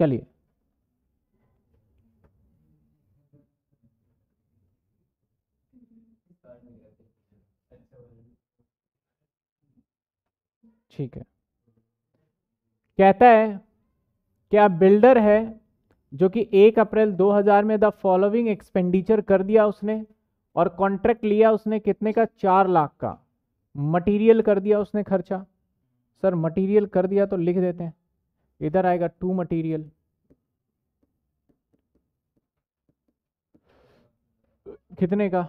चलिए ठीक है कहता है क्या बिल्डर है जो कि एक अप्रैल 2000 में द फॉलोइंग एक्सपेंडिचर कर दिया उसने और कॉन्ट्रैक्ट लिया उसने कितने का चार लाख का मटेरियल कर दिया उसने खर्चा सर मटेरियल कर दिया तो लिख देते हैं इधर आएगा टू मटेरियल कितने का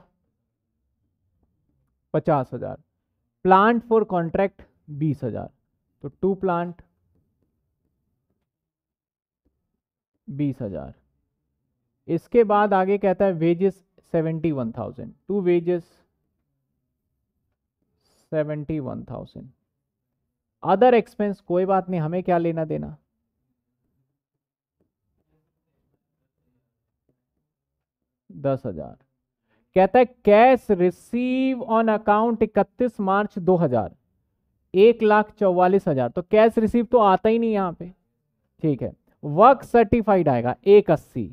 पचास हजार प्लांट फॉर कॉन्ट्रैक्ट बीस हजार तो टू प्लांट बीस हजार इसके बाद आगे कहता है wages seventy one thousand to wages seventy one thousand other expense कोई बात नहीं हमें क्या लेना देना दस हजार कहता है कैश रिसीव ऑन अकाउंट इकतीस मार्च दो हजार एक लाख चौवालीस हजार तो कैश रिसीव तो आता ही नहीं यहां पे ठीक है वर्क सर्टिफाइड आएगा एक अस्सी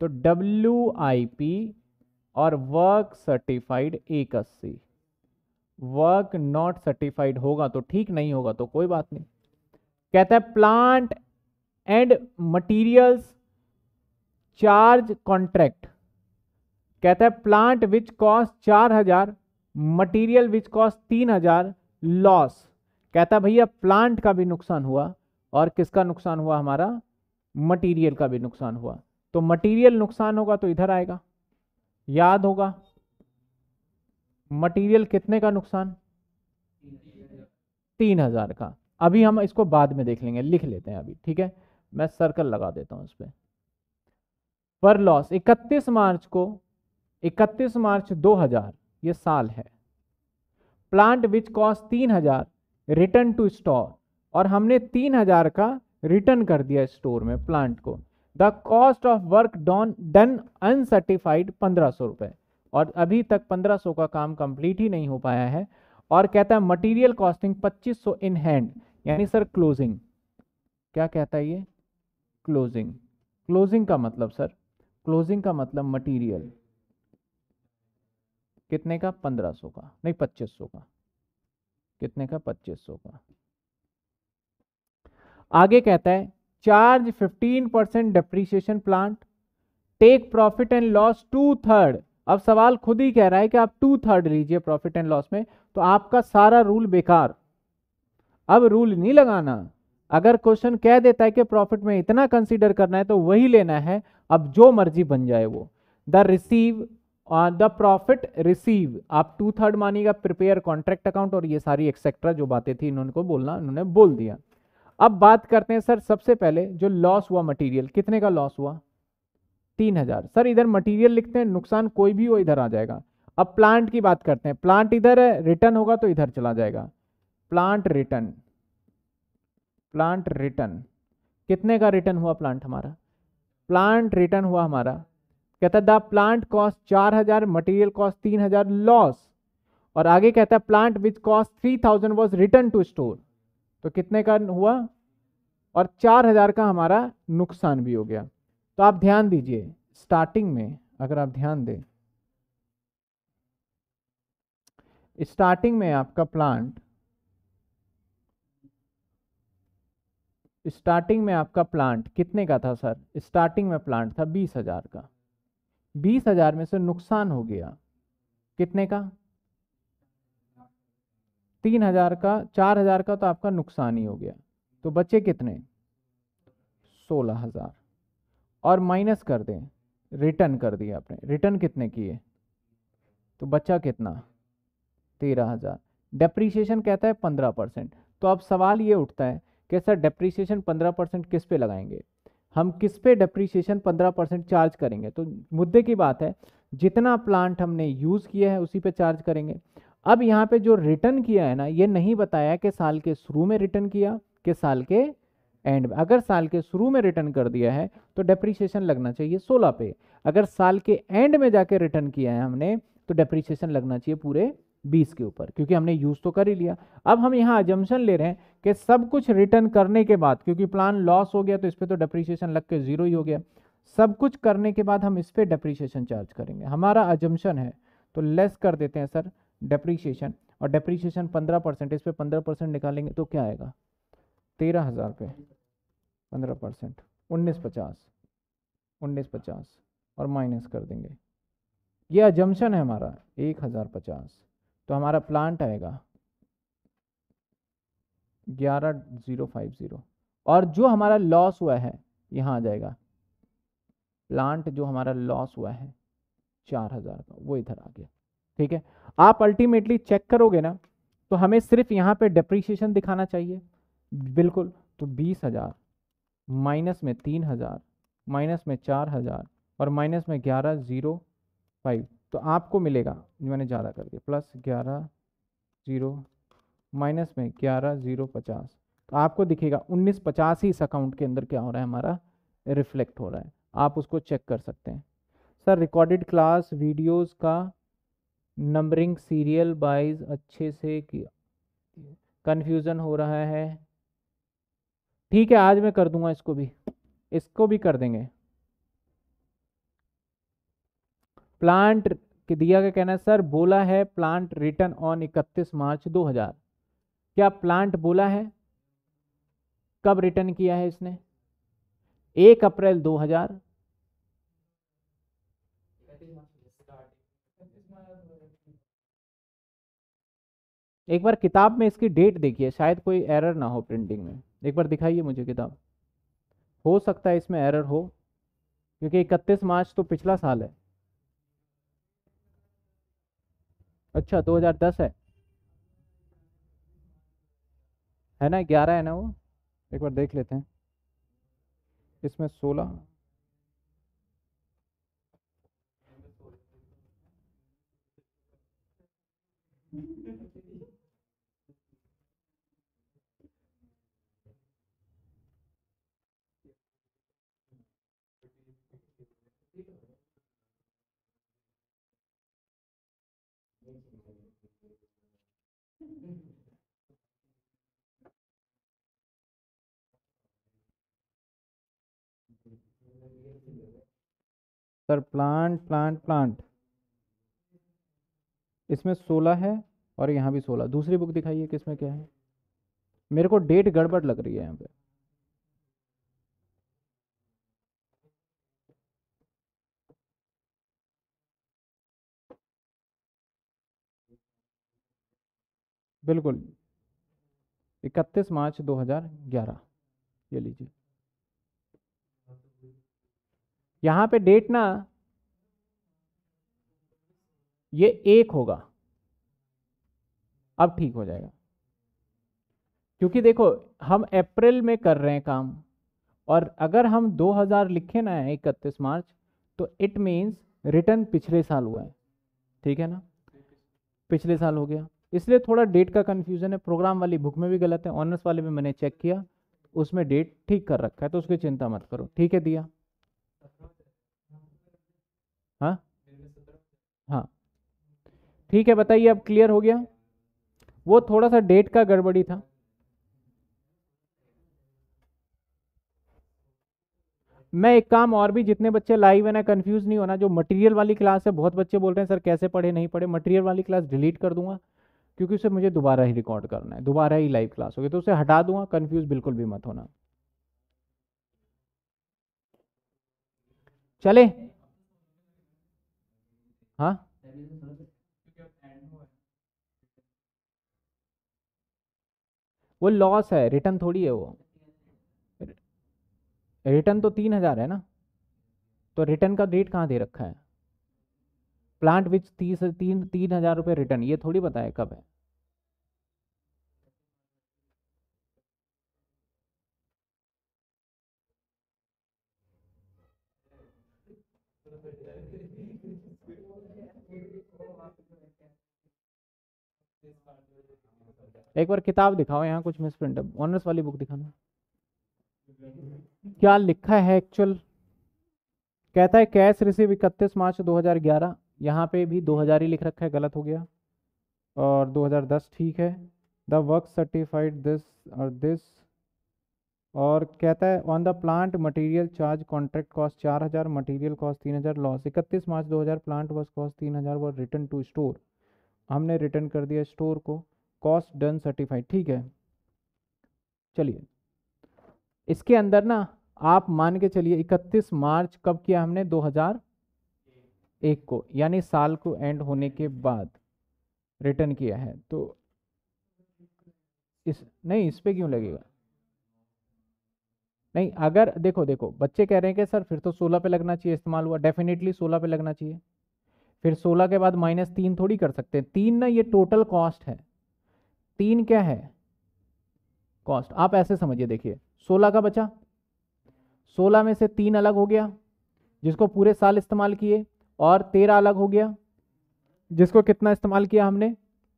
तो डब्ल्यू आई पी और वर्क सर्टिफाइड एक अस्सी वर्क नॉट सर्टिफाइड होगा तो ठीक नहीं होगा तो कोई बात नहीं कहता है plant and materials charge contract कहता है प्लांट विच कॉस्ट चार हजार मटीरियल विच कॉस्ट तीन हजार लॉस कहता है भैया प्लांट का भी नुकसान हुआ और किसका नुकसान हुआ हमारा मटीरियल का भी नुकसान हुआ तो मटीरियल नुकसान होगा तो इधर आएगा याद होगा मटेरियल कितने का नुकसान तीन हजार का अभी हम इसको बाद में देख लेंगे लिख लेते हैं अभी ठीक है मैं सर्कल लगा देता हूँ उस पर पर लॉस इकतीस मार्च को इकतीस मार्च दो हजार ये साल है प्लांट विच कॉस्ट तीन हजार रिटर्न टू स्टोर और हमने तीन हजार का रिटर्न कर दिया स्टोर में प्लांट को the cost of work done done uncertified पंद्रह सौ रुपए और अभी तक 1500 का काम कंप्लीट ही नहीं हो पाया है और कहता है मटेरियल कॉस्टिंग 2500 इन हैंड यानी सर क्लोजिंग क्या कहता है ये क्लोजिंग क्लोजिंग का मतलब सर क्लोजिंग का मतलब मटेरियल कितने का 1500 का नहीं 2500 का कितने का 2500 का आगे कहता है charge 15 percent depreciation plant take profit and loss two third अब सवाल खुद ही कह रहा है कि आप टू थर्ड लीजिए प्रॉफिट एंड लॉस में तो आपका सारा रूल बेकार अब रूल नहीं लगाना अगर क्वेश्चन कह देता है कि प्रॉफिट में इतना कंसीडर करना है तो वही लेना है अब जो मर्जी बन जाए वो the receive the profit receive आप टू थर्ड मानिएगा प्रिपेयर कॉन्ट्रैक्ट अकाउंट और ये सारी एक्सेट्रा जो बातें थी इन्होंने को बोलना उन्होंने बोल दिया अब बात करते हैं सर सबसे पहले जो लॉस हुआ मटेरियल कितने का लॉस हुआ तीन हजार सर इधर मटेरियल लिखते हैं नुकसान कोई भी हो इधर आ जाएगा अब प्लांट की बात करते हैं प्लांट इधर रिटर्न होगा तो इधर चला जाएगा प्लांट रिटर्न प्लांट रिटर्न कितने का रिटर्न हुआ प्लांट हमारा प्लांट रिटर्न हुआ हमारा कहता द प्लांट कॉस्ट चार हजार मटीरियल कॉस्ट तीन हजार लॉस और आगे कहता है plant with cost three thousand was return to store तो कितने का हुआ और चार हजार का हमारा नुकसान भी हो गया तो आप ध्यान दीजिए स्टार्टिंग में अगर आप ध्यान दें स्टार्टिंग में आपका प्लांट स्टार्टिंग में आपका प्लांट कितने का था सर स्टार्टिंग में प्लांट था बीस हजार का बीस हजार में से नुकसान हो गया कितने का तीन हजार का चार हजार का तो आपका नुकसान ही हो गया तो बचे कितने सोलह हजार और माइनस कर दें रिटर्न कर दिया आपने रिटर्न कितने किए तो बच्चा कितना तेरह हज़ार डेप्रीशिएशन कहता है पंद्रह परसेंट तो अब सवाल ये उठता है कि सर डेप्रीशिएशन पंद्रह परसेंट किस पे लगाएंगे हम किस पे डेप्रीशिएशन पंद्रह परसेंट चार्ज करेंगे तो मुद्दे की बात है जितना प्लांट हमने यूज़ किया है उसी पे चार्ज करेंगे अब यहाँ पे जो रिटर्न किया है ना ये नहीं बताया कि साल के शुरू में रिटर्न किया कि साल के एंड अगर साल के शुरू में रिटर्न कर दिया है तो डेप्रीशिएशन लगना चाहिए सोलह पे अगर साल के एंड में जाके रिटर्न किया है हमने तो डेप्रीशिएशन लगना चाहिए पूरे बीस के ऊपर क्योंकि हमने यूज़ तो कर ही लिया अब हम यहाँ एजम्पन ले रहे हैं कि सब कुछ रिटर्न करने के बाद क्योंकि प्लान लॉस हो गया तो इस पर तो डेप्रीशिएशन लग के ज़ीरो ही हो गया सब कुछ करने के बाद हम इस पर डेप्रीशिएशन चार्ज करेंगे हमारा एजम्पन है तो लेस कर देते हैं सर डेप्रीशिएशन और डेप्रीशिएशन पंद्रह परसेंट इस पर पंद्रह परसेंट निकालेंगे तो क्या आएगा तेरह हज़ार रुपये पंद्रह परसेंट उन्नीस पचास उन्नीस पचास और माइनस कर देंगे ये अजम्पन है हमारा एक हज़ार पचास तो हमारा प्लांट आएगा ग्यारह ज़ीरो फाइव ज़ीरो और जो हमारा लॉस हुआ है यहाँ आ जाएगा प्लांट जो हमारा लॉस हुआ है चार हज़ार का वो इधर आ गया ठीक है आप अल्टीमेटली चेक करोगे ना तो हमें सिर्फ यहाँ पे डिप्रीशिएशन दिखाना चाहिए बिल्कुल तो बीस हज़ार माइनस में तीन हज़ार माइनस में चार हज़ार और माइनस में ग्यारह ज़ीरो फाइव तो आपको मिलेगा मैंने ज़्यादा कर दिया प्लस ग्यारह ज़ीरो माइनस में ग्यारह ज़ीरो पचास तो आपको दिखेगा उन्नीस पचास ही इस अकाउंट के अंदर क्या हो रहा है हमारा रिफ्लेक्ट हो रहा है आप उसको चेक कर सकते हैं सर रिकॉर्डेड क्लास वीडियोस का नंबरिंग सीरियल वाइज अच्छे से किया कन्फ्यूज़न हो रहा है ठीक है आज मैं कर दूंगा इसको भी इसको भी कर देंगे प्लांट दिया का कहना है सर बोला है प्लांट रिटर्न ऑन 31 मार्च 2000 क्या प्लांट बोला है कब रिटर्न किया है इसने एक अप्रैल 2000 एक बार किताब में इसकी डेट देखिए शायद कोई एरर ना हो प्रिंटिंग में एक बार दिखाइए मुझे किताब हो सकता है इसमें एरर हो क्योंकि इकतीस मार्च तो पिछला साल है अच्छा 2010 है है ना ग्यारह है ना वो एक बार देख लेते हैं इसमें सोलह सर प्लांट प्लांट प्लांट इसमें सोलह है और यहाँ भी सोलह दूसरी बुक दिखाइए कि इसमें क्या है मेरे को डेट गड़बड़ लग रही है यहाँ पे बिल्कुल इकतीस मार्च 2011 ये लीजिए यहां पे डेट ना ये एक होगा अब ठीक हो जाएगा क्योंकि देखो हम अप्रैल में कर रहे हैं काम और अगर हम 2000 लिखे ना है इकतीस मार्च तो इट मीन्स रिटर्न पिछले साल हुआ है ठीक है ना पिछले साल हो गया इसलिए थोड़ा डेट का कन्फ्यूजन है प्रोग्राम वाली बुक में भी गलत है ऑनर्स वाले में मैंने चेक किया उसमें डेट ठीक कर रखा है तो उसकी चिंता मत करो ठीक है दिया हाँ हाँ ठीक है बताइए अब क्लियर हो गया वो थोड़ा सा डेट का गड़बड़ी था मैं एक काम और भी जितने बच्चे लाइव है ना कंफ्यूज नहीं होना जो मटेरियल वाली क्लास है बहुत बच्चे बोल रहे हैं सर कैसे पढ़े नहीं पढ़े मटेरियल वाली क्लास डिलीट कर दूंगा क्योंकि उसे मुझे दोबारा ही रिकॉर्ड करना है दोबारा ही लाइव क्लास होगी तो उसे हटा दूंगा कंफ्यूज बिल्कुल भी मत होना चले हाँ वो लॉस है रिटर्न थोड़ी है वो रिटर्न तो तीन हजार है ना तो रिटर्न का रेट कहाँ दे रखा है प्लांट विच तीस तीन तीन हजार रुपये रिटर्न ये थोड़ी बताए कब है एक बार किताब दिखाओ यहाँ कुछ मिस प्रिंट ऑनर्स वाली बुक दिखाना क्या लिखा है एक्चुअल कहता है कैश रिसीव इकतीस मार्च 2011 यहाँ पे भी 2000 ही लिख रखा है गलत हो गया और 2010 ठीक है द वर्क सर्टिफाइड दिस और दिस और कहता है on the plant material charge contract cost चार हज़ार मटीरियल कॉस्ट तीन हज़ार लॉस इकतीस मार्च 2000 प्लांट वर्स कॉस्ट तीन हज़ार वॉज रिटर्न टू स्टोर हमने रिटर्न कर दिया स्टोर को कॉस्ट डन सर्टिफाइड ठीक है चलिए इसके अंदर ना आप मान के चलिए 31 मार्च कब किया हमने 2001 को यानी साल को एंड होने के बाद रिटर्न किया है तो इस नहीं इस पे क्यों लगेगा नहीं अगर देखो देखो बच्चे कह रहे हैं कि सर फिर तो 16 पे लगना चाहिए इस्तेमाल हुआ डेफिनेटली 16 पे लगना चाहिए फिर 16 के बाद माइनस तीन थोड़ी कर सकते हैं तीन ना ये टोटल कॉस्ट है तीन क्या है कॉस्ट आप ऐसे समझिए देखिए सोलह का बचा सोलह में से तीन अलग हो गया जिसको पूरे साल इस्तेमाल किए और तेरह अलग हो गया जिसको कितना इस्तेमाल किया हमने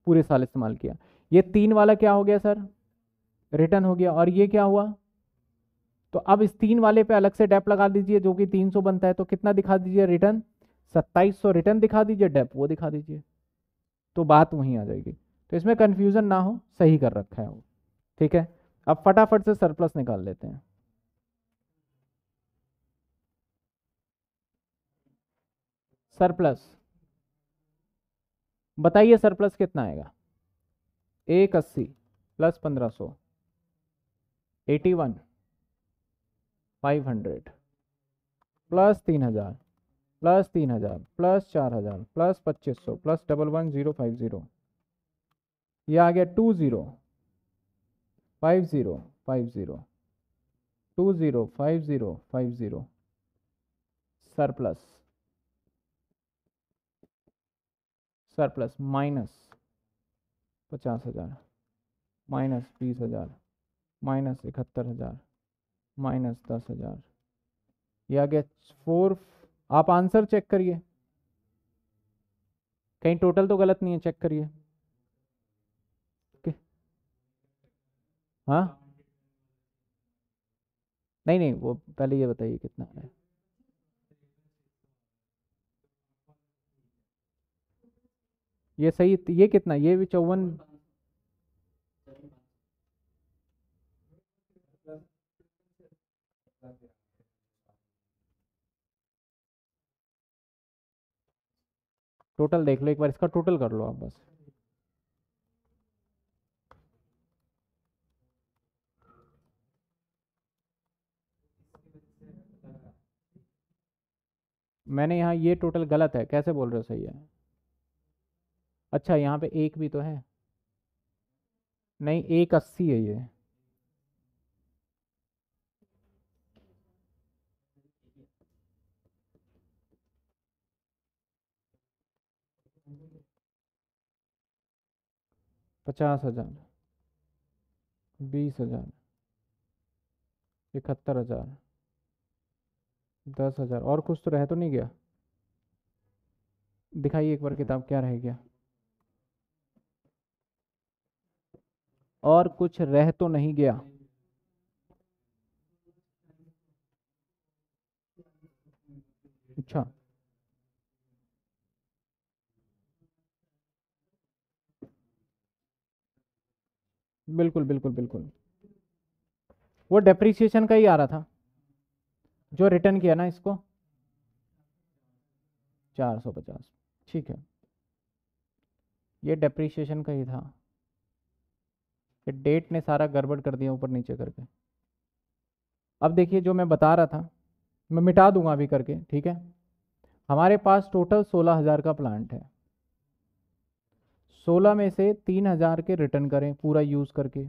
पूरे साल इस्तेमाल किया ये तीन वाला क्या हो गया सर रिटर्न हो गया और ये क्या हुआ तो अब इस तीन वाले पे अलग से डेप लगा दीजिए जो कि तीन सौ बनता है तो कितना दिखा दीजिए रिटर्न सत्ताईस सौ रिटर्न दिखा दीजिए डेप वो दिखा दीजिए तो बात वहीं आ जाएगी तो इसमें कन्फ्यूज़न ना हो सही कर रखा है वो ठीक है अब फटाफट से सरप्लस निकाल लेते हैं सरप्लस बताइए सरप्लस कितना आएगा एक अस्सी प्लस पंद्रह सौ eighty one five hundred plus तीन हज़ार प्लस तीन हज़ार प्लस चार हज़ार प्लस पच्चीस सौ plus double one zero five zero ये आ गया two zero five zero five zero two zero five zero five zero surplus surplus minus पचास हज़ार माइनस बीस हज़ार माइनस इकहत्तर हज़ार माइनस दस हज़ार यह आ गया फोर आप आंसर चेक करिए कहीं टोटल तो गलत नहीं है चेक करिए हाँ नहीं नहीं वो पहले ये बताइए कितना है ये सही ये कितना ये भी चौवन टोटल देख लो एक बार इसका टोटल कर लो आप बस मैंने यहाँ ये टोटल गलत है कैसे बोल रहे हो सही है अच्छा यहाँ पे एक भी तो है नहीं एक अस्सी है ये पचास हजार बीस हजार इकहत्तर हजार दस हज़ार और कुछ तो रह तो नहीं गया दिखाइए एक बार किताब क्या रह गया और कुछ रह तो नहीं गया अच्छा बिल्कुल बिल्कुल बिल्कुल वो डेप्रीसिएशन का ही आ रहा था जो रिटर्न किया ना इसको चार सौ पचास ठीक है ये डेप्रीशिएशन का ही था ये डेट ने सारा गड़बड़ कर दिया ऊपर नीचे करके अब देखिए जो मैं बता रहा था मैं मिटा दूंगा अभी करके ठीक है हमारे पास टोटल सोलह हज़ार का प्लांट है सोलह में से तीन हज़ार के रिटर्न करें पूरा यूज़ करके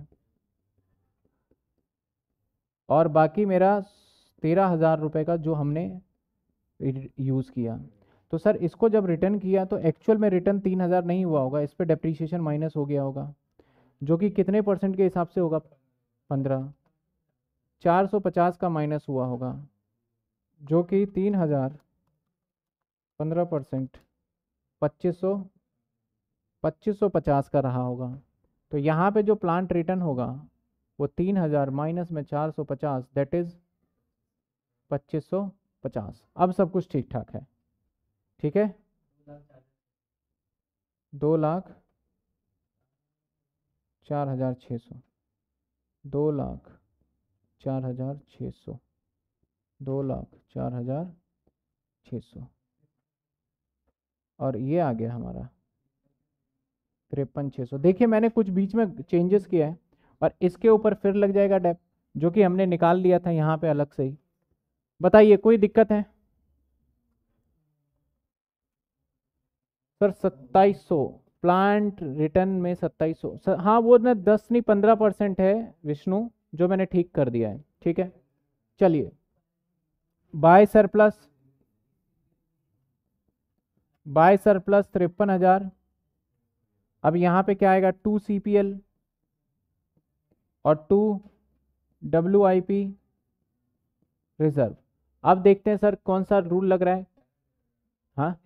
और बाकी मेरा तेरह हज़ार रुपये का जो हमने यूज़ किया तो सर इसको जब रिटर्न किया तो एक्चुअल में रिटर्न तीन हज़ार नहीं हुआ होगा इस पर डेप्रीशिएशन माइनस हो गया होगा जो कि कितने परसेंट के हिसाब से होगा पंद्रह चार सौ पचास का माइनस हुआ होगा जो कि तीन हज़ार पंद्रह परसेंट पच्चीस सौ पच्चीस सौ पचास का रहा होगा तो यहाँ पे जो प्लांट रिटर्न होगा वो तीन हज़ार माइनस में चार सौ पचास दैट इज़ पच्चीस सौ पचास अब सब कुछ ठीक ठाक है ठीक है दो लाख चार हज़ार छः सौ दो लाख चार हज़ार छः सौ दो लाख चार हज़ार छः सौ और ये आ गया हमारा तिरपन छः सौ देखिए मैंने कुछ बीच में चेंजेस किया है और इसके ऊपर फिर लग जाएगा डेप जो कि हमने निकाल लिया था यहाँ पे अलग से ही बताइए कोई दिक्कत है सर सत्ताईस सौ प्लांट रिटर्न में सत्ताईस सौ हाँ वो ना दस नहीं पंद्रह परसेंट है विष्णु जो मैंने ठीक कर दिया है ठीक है चलिए बाय सरप्लस बाय सरप्लस तिरपन हजार अब यहाँ पे क्या आएगा टू सी पी एल और two W I P reserve अब देखते हैं सर कौन सा रूल लग रहा है हाँ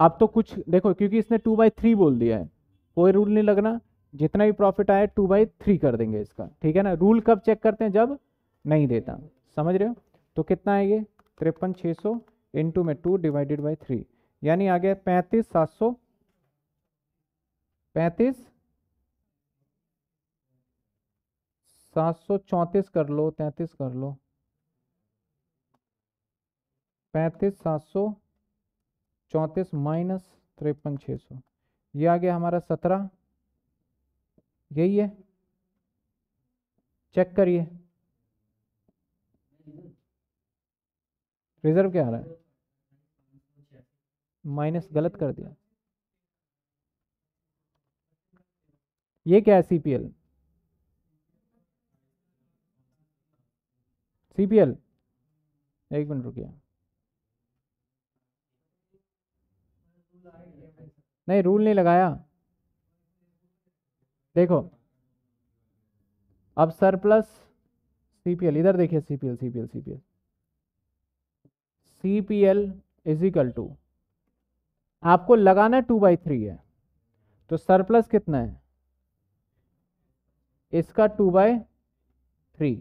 अब तो कुछ देखो क्योंकि इसने टू बाई थ्री बोल दिया है कोई रूल नहीं लगना जितना भी प्रॉफिट आया टू बाई थ्री कर देंगे इसका ठीक है ना रूल कब चेक करते हैं जब नहीं देता समझ रहे हो तो कितना है ये तिरपन छः सौ इंटू में टू डिवाइडेड बाई थ्री यानी आ गया पैंतीस सात सौ पैंतीस सात सौ चौंतीस कर लो तैंतीस कर लो पैंतीस सात सौ चौंतीस माइनस तिरपन छः सौ ये आ गया हमारा सत्रह यही है चेक करिए रिजर्व क्या आ रहा है माइनस गलत कर दिया ये क्या है सीपीएल सीपीएल एक मिनट रुकिए नहीं रूल नहीं लगाया देखो अब सरप्लस सीपीएल इधर देखिए CPL CPL CPL CPL is equal to आपको लगाना टू बाई थ्री है तो सरप्लस कितना है इसका टू बाय थ्री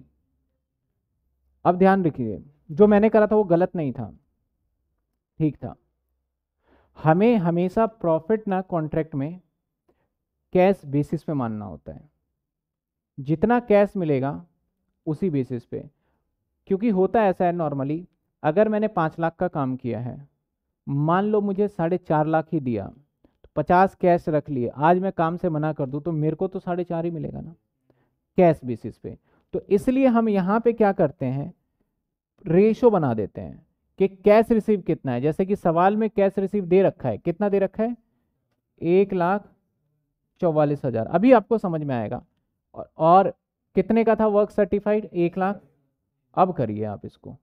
अब ध्यान रखिए जो मैंने करा था वो गलत नहीं था ठीक था हमें हमेशा प्रॉफिट ना कॉन्ट्रैक्ट में कैश बेसिस पे मानना होता है जितना कैश मिलेगा उसी बेसिस पे क्योंकि होता ऐसा है नॉर्मली अगर मैंने पाँच लाख का काम किया है मान लो मुझे साढ़े चार लाख ही दिया तो पचास कैश रख लिए आज मैं काम से मना कर दूँ तो मेरे को तो साढ़े चार ही मिलेगा ना कैश बेसिस पे तो इसलिए हम यहाँ पे क्या करते हैं रेशो बना देते हैं कि कैश रिसीव कितना है जैसे कि सवाल में कैश रिसीव दे रखा है कितना दे रखा है एक लाख चौवालीस हजार अभी आपको समझ में आएगा और, और कितने का था वर्क सर्टिफाइड एक लाख अब करिए आप इसको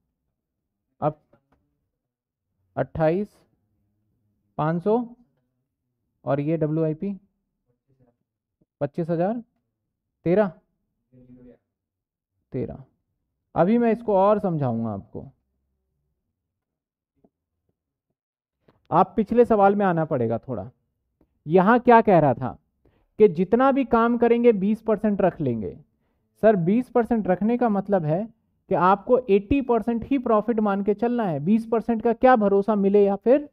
अब अट्ठाईस पाँच सौ और ये डब्ल्यू आई पी पच्चीस हजार तेरह तेरह अभी मैं इसको और समझाऊंगा आपको आप पिछले सवाल में आना पड़ेगा थोड़ा यहाँ क्या कह रहा था कि जितना भी काम करेंगे 20 परसेंट रख लेंगे सर 20 परसेंट रखने का मतलब है कि आपको 80 परसेंट ही प्रॉफिट मान के चलना है 20 परसेंट का क्या भरोसा मिले या फिर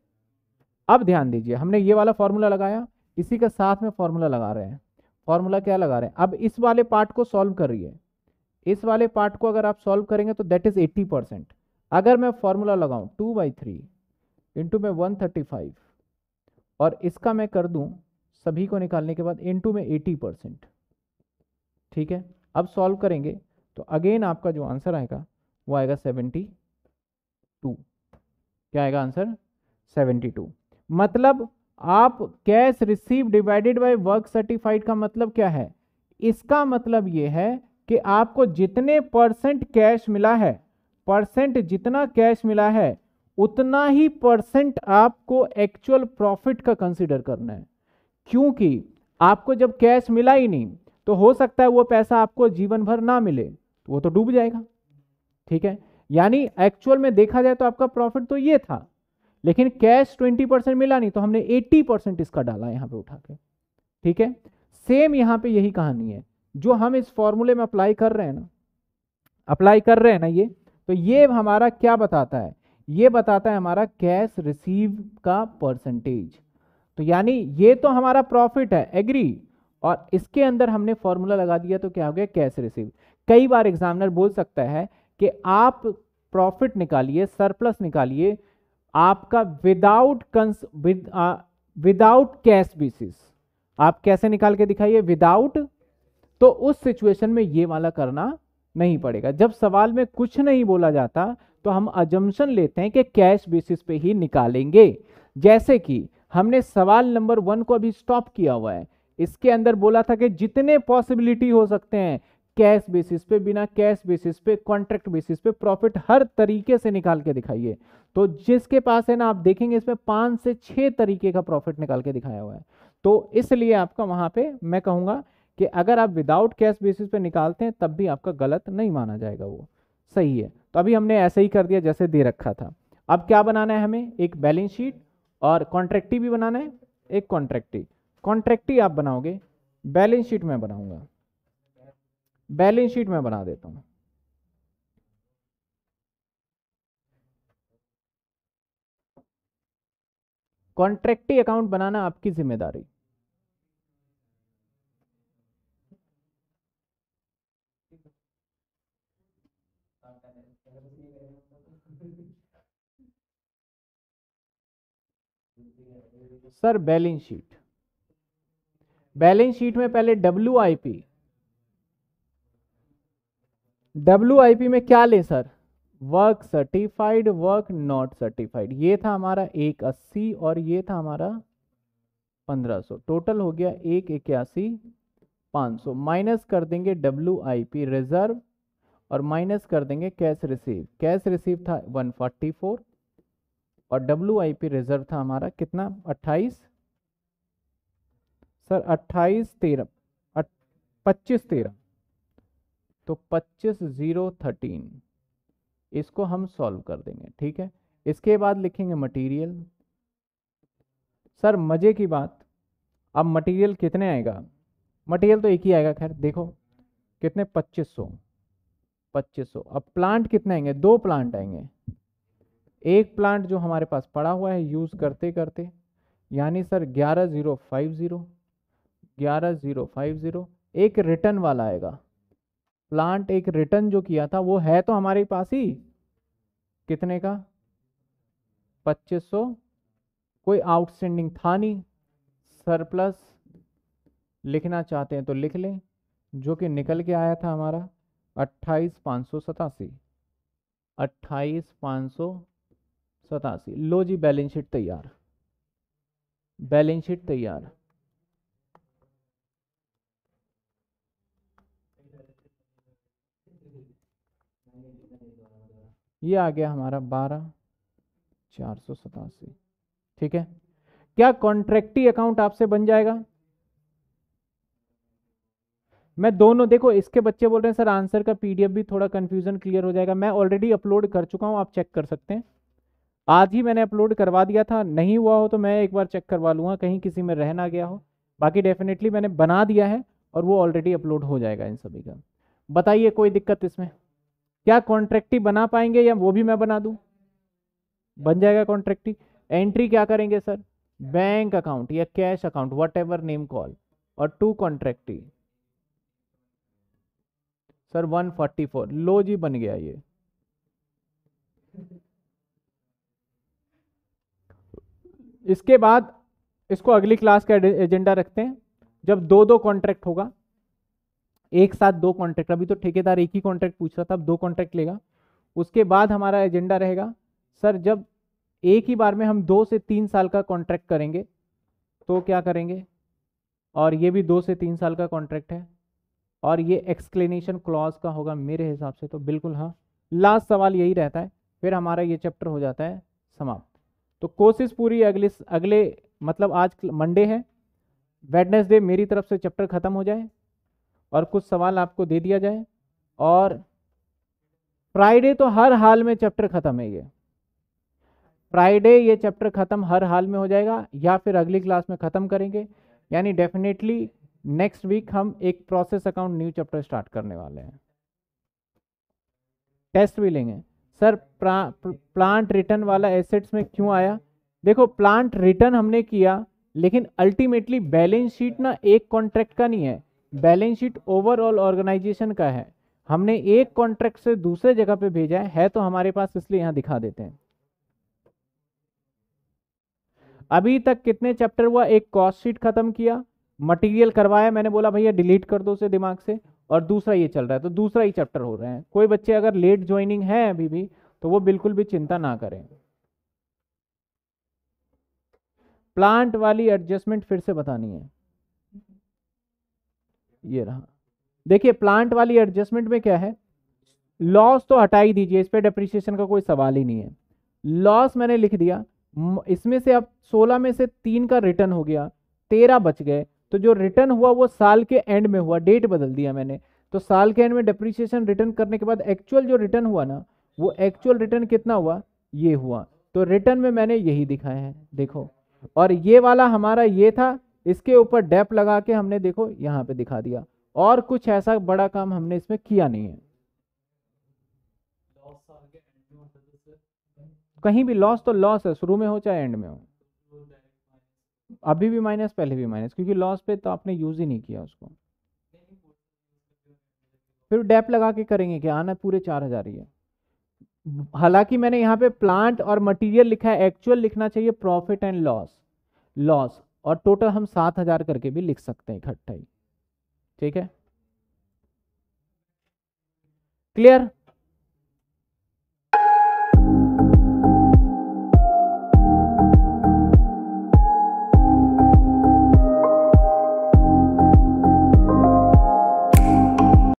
अब ध्यान दीजिए हमने ये वाला फॉर्मूला लगाया इसी के साथ में फॉर्मूला लगा रहे हैं फॉर्मूला क्या लगा रहे हैं अब इस वाले पार्ट को सॉल्व करिए इस वाले पार्ट को अगर आप सॉल्व करेंगे तो देट इज़ एट्टी परसेंट अगर मैं फॉर्मूला लगाऊं टू बाई थ्री इंटू में वन थर्टी फाइव और इसका मैं कर दूं सभी को निकालने के बाद इंटू में एटी परसेंट ठीक है अब सॉल्व करेंगे तो अगेन आपका जो आंसर आएगा वो आएगा टू क्या आएगा आंसर सेवेंटी टू मतलब आप cash receive divided by work certified का मतलब क्या है इसका मतलब ये है कि आपको जितने परसेंट कैश मिला है परसेंट जितना कैश मिला है उतना ही परसेंट आपको एक्चुअल प्रॉफिट का कंसिडर करना है क्योंकि आपको जब कैश मिला ही नहीं तो हो सकता है वो पैसा आपको जीवन भर ना मिले तो वो तो डूब जाएगा ठीक है यानी एक्चुअल में देखा जाए तो आपका प्रॉफिट तो ये था लेकिन कैश ट्वेंटी परसेंट मिला नहीं तो हमने एट्टी परसेंट इसका डाला यहाँ पे उठा के ठीक है सेम यहाँ पे यही कहानी है जो हम इस फॉर्मूले में अप्लाई कर रहे हैं ना अप्लाई कर रहे हैं ना ये तो ये हमारा क्या बताता है ये बताता है हमारा कैश रिसीव का परसेंटेज तो यानी ये तो हमारा प्रॉफिट है एग्री और इसके अंदर हमने फॉर्मूला लगा दिया तो क्या हो गया कैश रिसीव कई बार एग्जामिनर बोल सकता है कि आप प्रॉफिट निकालिए सरप्लस निकालिए आपका विदाउट कंस विदाउट कैश बेसिस आप कैसे निकाल के दिखाइए विदाउट तो उस सिचुएशन में ये वाला करना नहीं पड़ेगा जब सवाल में कुछ नहीं बोला जाता तो हम अजम्पन लेते हैं कि कैश बेसिस पे ही निकालेंगे जैसे कि हमने सवाल नंबर वन को अभी स्टॉप किया हुआ है इसके अंदर बोला था कि जितने पॉसिबिलिटी हो सकते हैं कैश बेसिस पे बिना कैश बेसिस पे कॉन्ट्रैक्ट बेसिस पे प्रॉफिट हर तरीके से निकाल के दिखाइए तो जिसके पास है ना आप देखेंगे इसमें पाँच से छह तरीके का प्रॉफिट निकाल के दिखाया हुआ है तो इसलिए आपका वहां पे मैं कहूंगा कि अगर आप विदाउट कैश बेसिस पे निकालते हैं तब भी आपका गलत नहीं माना जाएगा वो सही है तो अभी हमने ऐसे ही कर दिया जैसे दे रखा था अब क्या बनाना है हमें एक बैलेंस शीट और कॉन्ट्रैक्टी भी बनाना है एक कॉन्ट्रैक्टी कॉन्ट्रैक्टी आप बनाओगे बैलेंस शीट में बनाऊंगा बैलेंस शीट में बना देता हूँ कॉन्ट्रैक्टी अकाउंट बनाना आपकी जिम्मेदारी sir balance sheet balance sheet में पहले W I P W I P में क्या ले sir work certified work not certified ये था हमारा एक अस्सी और ये था हमारा पंद्रह सौ टोटल हो गया एक इक्यासी पाँच सौ माइनस कर देंगे डब्ल्यू आई पी रिजर्व और माइनस कर देंगे कैश रिसीव कैश रिसीव था वन फोर्टी फोर और डब्ल्यू रिजर्व था हमारा कितना अट्ठाईस सर अट्ठाईस तेरह पच्चीस तेरह तो पच्चीस ज़ीरो थर्टीन इसको हम सॉल्व कर देंगे ठीक है इसके बाद लिखेंगे मटेरियल सर मज़े की बात अब मटेरियल कितने आएगा मटेरियल तो एक ही आएगा खैर देखो कितने पच्चीस सौ पच्चीस सौ अब प्लांट कितने आएंगे दो प्लांट आएंगे एक प्लांट जो हमारे पास पड़ा हुआ है यूज़ करते करते यानी सर ग्यारह ज़ीरो फाइव ज़ीरो ग्यारह ज़ीरो फाइव ज़ीरो एक रिटर्न वाला आएगा प्लांट एक रिटर्न जो किया था वो है तो हमारे पास ही कितने का पच्चीस सौ कोई आउटस्टैंडिंग था नहीं सरप्लस लिखना चाहते हैं तो लिख लें जो कि निकल के आया था हमारा अट्ठाईस पाँच सौ सतासी अट्ठाईस पाँच सौ सतासी लो जी बैलेंस शीट तैयार बैलेंस शीट तैयार ये आ गया हमारा बारह चार सौ सतासी ठीक है क्या कॉन्ट्रैक्टी अकाउंट आपसे बन जाएगा मैं दोनों देखो इसके बच्चे बोल रहे हैं सर आंसर का पीडीएफ भी थोड़ा कंफ्यूजन क्लियर हो जाएगा मैं ऑलरेडी अपलोड कर चुका हूं आप चेक कर सकते हैं आज ही मैंने अपलोड करवा दिया था नहीं हुआ हो तो मैं एक बार चेक करवा लूँगा कहीं किसी में रह ना गया हो बाकी डेफिनेटली मैंने बना दिया है और वो ऑलरेडी अपलोड हो जाएगा इन सभी का बताइए कोई दिक्कत इसमें क्या कॉन्ट्रैक्टी बना पाएंगे या वो भी मैं बना दूँ बन जाएगा कॉन्ट्रैक्टी एंट्री क्या करेंगे सर बैंक अकाउंट या cash account whatever name call और टू कॉन्ट्रैक्टी सर 144 लो जी बन गया ये इसके बाद इसको अगली क्लास का एजेंडा रखते हैं जब दो दो कॉन्ट्रैक्ट होगा एक साथ दो कॉन्ट्रैक्ट अभी तो ठेकेदार एक ही कॉन्ट्रैक्ट पूछ रहा था अब दो कॉन्ट्रैक्ट लेगा उसके बाद हमारा एजेंडा रहेगा सर जब एक ही बार में हम दो से तीन साल का कॉन्ट्रैक्ट करेंगे तो क्या करेंगे और ये भी दो से तीन साल का कॉन्ट्रैक्ट है और ये एक्सप्लेनेशन क्लॉज का होगा मेरे हिसाब से तो बिल्कुल हाँ लास्ट सवाल यही रहता है फिर हमारा ये चैप्टर हो जाता है समाप्त तो कोशिश पूरी अगले अगले मतलब आज मंडे है वेडनेसडे मेरी तरफ से चैप्टर ख़त्म हो जाए और कुछ सवाल आपको दे दिया जाए और फ्राइडे तो हर हाल में चैप्टर ख़त्म है ये फ्राइडे ये चैप्टर ख़त्म हर हाल में हो जाएगा या फिर अगली क्लास में ख़त्म करेंगे यानी डेफिनेटली नेक्स्ट वीक हम एक process account new chapter start करने वाले हैं टेस्ट भी लेंगे सर प्लांट रिटर्न वाला एसेट्स में क्यों आया देखो प्लांट रिटर्न हमने किया लेकिन अल्टीमेटली बैलेंस शीट ना एक कॉन्ट्रैक्ट का नहीं है बैलेंस शीट ओवरऑल ऑर्गेनाइजेशन का है हमने एक कॉन्ट्रैक्ट से दूसरे जगह पे भेजा है, है तो हमारे पास इसलिए यहाँ दिखा देते हैं अभी तक कितने चैप्टर हुआ एक कॉस्ट शीट खत्म किया मटेरियल करवाया मैंने बोला भैया डिलीट कर दो उसे दिमाग से और दूसरा ये चल रहा है तो दूसरा ही चैप्टर हो रहे हैं कोई बच्चे अगर लेट ज्वाइनिंग है अभी भी तो वो बिल्कुल भी चिंता ना करें प्लांट वाली एडजस्टमेंट फिर से बतानी है ये रहा देखिए प्लांट वाली एडजस्टमेंट में क्या है लॉस तो हटा ही दीजिए इस पर डिप्रिसिएशन का कोई सवाल ही नहीं है लॉस मैंने लिख दिया इसमें से अब 16 में से तीन का रिटर्न हो गया तेरह बच गए तो जो रिटर्न हुआ वो साल के एंड में हुआ डेट बदल दिया मैंने तो साल के एंड में डिप्रिसिएशन रिटर्न करने के बाद एक्चुअल जो रिटर्न हुआ ना वो एक्चुअल रिटर्न कितना हुआ ये हुआ तो रिटर्न में मैंने यही दिखाया है देखो और ये वाला हमारा ये था इसके ऊपर डेप लगा के हमने देखो यहाँ पे दिखा दिया और कुछ ऐसा बड़ा काम हमने इसमें किया नहीं है कहीं भी लॉस तो लॉस है शुरू में हो चाहे एंड में हो अभी भी माइनस पहले भी माइनस क्योंकि लॉस पे तो आपने यूज़ ही नहीं किया उसको फिर डेप लगा के करेंगे क्या आना पूरे चार हज़ार ही है हालांकि मैंने यहाँ पे प्लांट और मटेरियल लिखा है एक्चुअल लिखना चाहिए प्रॉफिट एंड लॉस लॉस और टोटल हम सात हज़ार करके भी लिख सकते हैं इकट्ठा ही ठीक है क्लियर